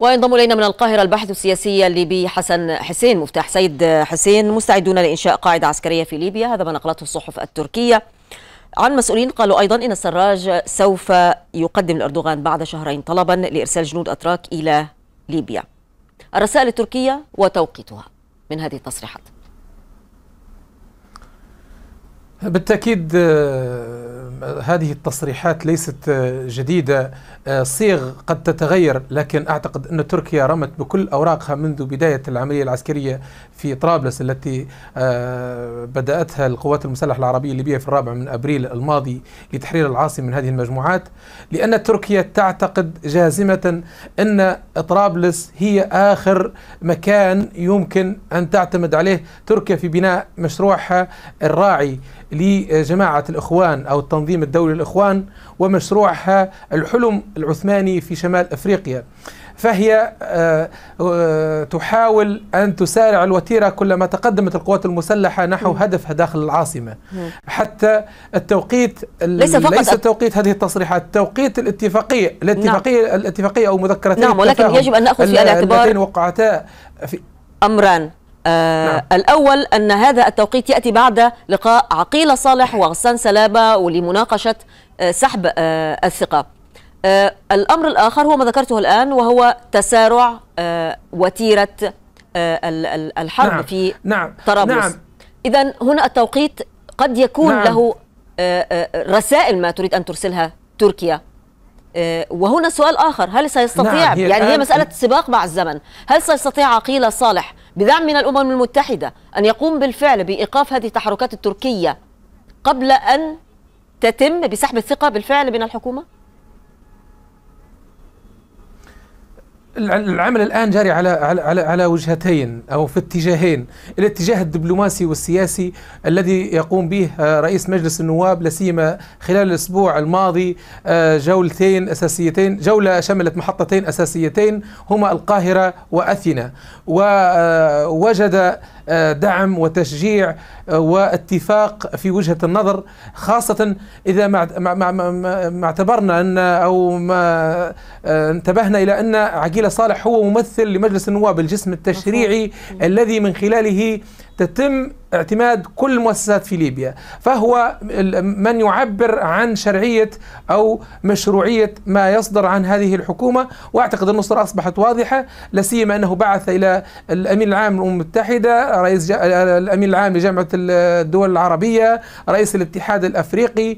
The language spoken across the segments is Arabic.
وينضم الينا من القاهره الباحث السياسي الليبي حسن حسين مفتاح سيد حسين مستعدون لانشاء قاعده عسكريه في ليبيا هذا ما نقلته الصحف التركيه عن مسؤولين قالوا ايضا ان السراج سوف يقدم لاردوغان بعد شهرين طلبا لارسال جنود اتراك الى ليبيا الرسائل التركيه وتوقيتها من هذه التصريحات بالتاكيد آه، هذه التصريحات ليست آه، جديدة آه، صيغ قد تتغير لكن أعتقد أن تركيا رمت بكل أوراقها منذ بداية العملية العسكرية في طرابلس التي آه، بدأتها القوات المسلحة العربية الليبية في الرابع من أبريل الماضي لتحرير العاصمة من هذه المجموعات لأن تركيا تعتقد جازمة أن طرابلس هي آخر مكان يمكن أن تعتمد عليه تركيا في بناء مشروعها الراعي لجماعة الإخوان أو التنظيم الدولي للإخوان ومشروعها الحلم العثماني في شمال أفريقيا فهي آه، آه، تحاول أن تسارع الوتيرة كلما تقدمت القوات المسلحة نحو هدفها داخل العاصمة حتى التوقيت ليس, فقط ليس توقيت هذه التصريحات توقيت الاتفاقية الاتفاقية, نعم. الاتفاقية أو مذكرتين نعم ولكن يجب أن نأخذ في الاعتبار وقعتا في أمران آه نعم. الأول أن هذا التوقيت يأتي بعد لقاء عقيلة صالح وغسان سلابة ولمناقشة آه سحب آه الثقة آه الأمر الآخر هو ما ذكرته الآن وهو تسارع آه وتيرة آه الحرب نعم. في نعم. طرابلس نعم. إذا هنا التوقيت قد يكون نعم. له آه، آه، رسائل ما تريد أن ترسلها تركيا آه، وهنا سؤال آخر هل سيستطيع نعم. يعني هي مسألة سباق مع الزمن هل سيستطيع عقيلة صالح بدعم من الأمم المتحدة أن يقوم بالفعل بإيقاف هذه التحركات التركية قبل أن تتم بسحب الثقة بالفعل من الحكومة؟ العمل الان جاري على على على وجهتين او في اتجاهين، الاتجاه الدبلوماسي والسياسي الذي يقوم به آه، رئيس مجلس النواب لا سيما خلال الاسبوع الماضي آه، جولتين اساسيتين، جوله شملت محطتين اساسيتين هما القاهره واثينا ووجد آه، آه، دعم وتشجيع آه، واتفاق في وجهة النظر خاصة إذا ما اعتبرنا أن أو ما آه، انتبهنا إلى أن عقيلة صالح هو ممثل لمجلس النواب الجسم التشريعي الذي من خلاله تتم اعتماد كل المؤسسات في ليبيا فهو من يعبر عن شرعية أو مشروعية ما يصدر عن هذه الحكومة وأعتقد النصرة أصبحت واضحة لا سيما أنه بعث إلى الأمين العام للأمم المتحدة رئيس آه، الأمين العام لجامعة الدول العربية رئيس الاتحاد الأفريقي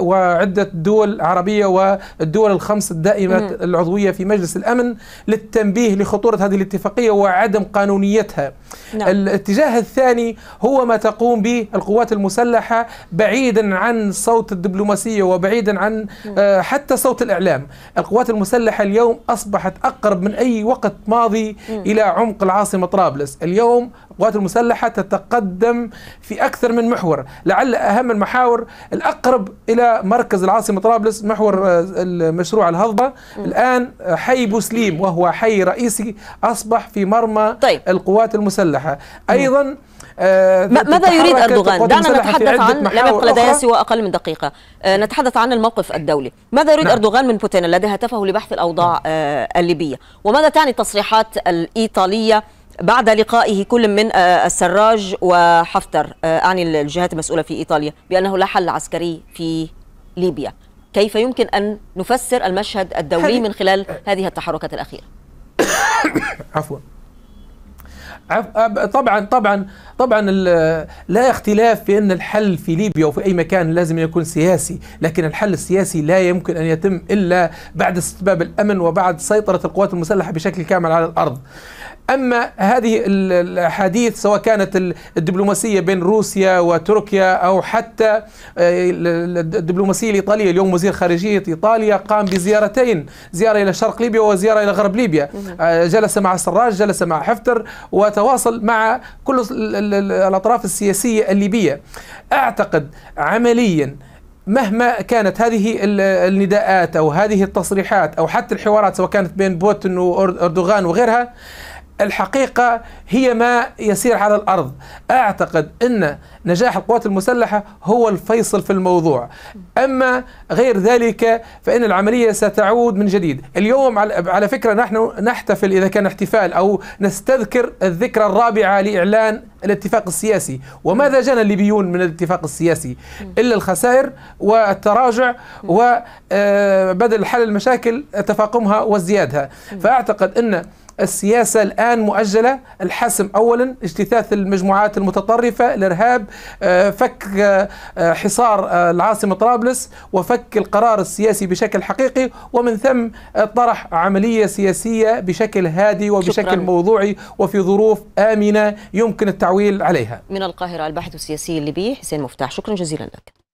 وعدة دول عربية والدول الخمس الدائمة العضوية في مجلس الأمن للتنبيه لخطورة هذه الاتفاقية وعدم قانونيتها نعم. الاتجاه الثاني هو ما تقوم به القوات المسلحة بعيدا عن صوت الدبلوماسية وبعيدا عن نعم. آه حتى صوت الإعلام القوات المسلحة اليوم أصبحت أقرب من أي وقت ماضي مم. نعم. إلى عمق العاصمة طرابلس اليوم القوات المسلحة تتقدم في أكثر من محور لعل أهم المحاور الأقرب إلى مركز العاصمة طرابلس محور آه، مشروع الهضبة م. الآن آه، حي بوسليم وهو حي رئيسي أصبح في مرمى طيب. القوات المسلحة أيضا آه، ماذا يريد أردوغان؟ دعنا نتحدث عن لم يبقى لدي سوى أقل من دقيقة نتحدث عن الموقف الدولي ماذا يريد نعم. أردوغان من بوتين الذي هتفه لبحث الأوضاع نعم. الليبية وماذا تعني التصريحات الإيطالية بعد لقائه كل من آه، السراج وحفتر آه، أعني الجهات المسؤولة في إيطاليا بأنه لا حل عسكري في ليبيا كيف يمكن أن نفسر المشهد الدولي من خلال هذه التحركات الأخيرة عفوا طبعا طبعا طبعا لا اختلاف في ان الحل في ليبيا وفي اي مكان لازم يكون سياسي، لكن الحل السياسي لا يمكن ان يتم الا بعد استتباب الامن وبعد سيطره القوات المسلحه بشكل كامل على الارض. أما هذه الأحاديث سواء كانت الدبلوماسية بين روسيا وتركيا أو حتى آه، الدبلوماسية الإيطالية اليوم وزير خارجية إيطاليا قام بزيارتين زيارة إلى شرق ليبيا وزيارة إلى غرب ليبيا آه، جلس مع السراج جلس مع حفتر وتواصل مع كل الأطراف السياسية الليبية أعتقد عملياً مهما كانت هذه النداءات او هذه التصريحات او حتى الحوارات سواء كانت بين بوتن واردوغان وغيرها الحقيقة هي ما يسير على الأرض أعتقد أن نجاح القوات المسلحة هو الفيصل في الموضوع أما غير ذلك فإن العملية ستعود من جديد اليوم على فكرة نحن نحتفل إذا كان احتفال أو نستذكر الذكرى الرابعة لإعلان الاتفاق السياسي وماذا جنى الليبيون من الاتفاق السياسي إلا الخسائر والتراجع وبدل آه، حل المشاكل تفاقمها وازديادها فأعتقد أن السياسة الآن مؤجلة الحسم أولا اجتثاث المجموعات المتطرفة الإرهاب آه، فك آه، حصار العاصمة طرابلس وفك القرار السياسي بشكل حقيقي ومن ثم طرح عملية سياسية بشكل هادي وبشكل شكرا. موضوعي وفي ظروف آمنة يمكن التعاون التعويل عليها من القاهرة الباحث السياسي الليبي حسين مفتاح شكرا جزيلا لك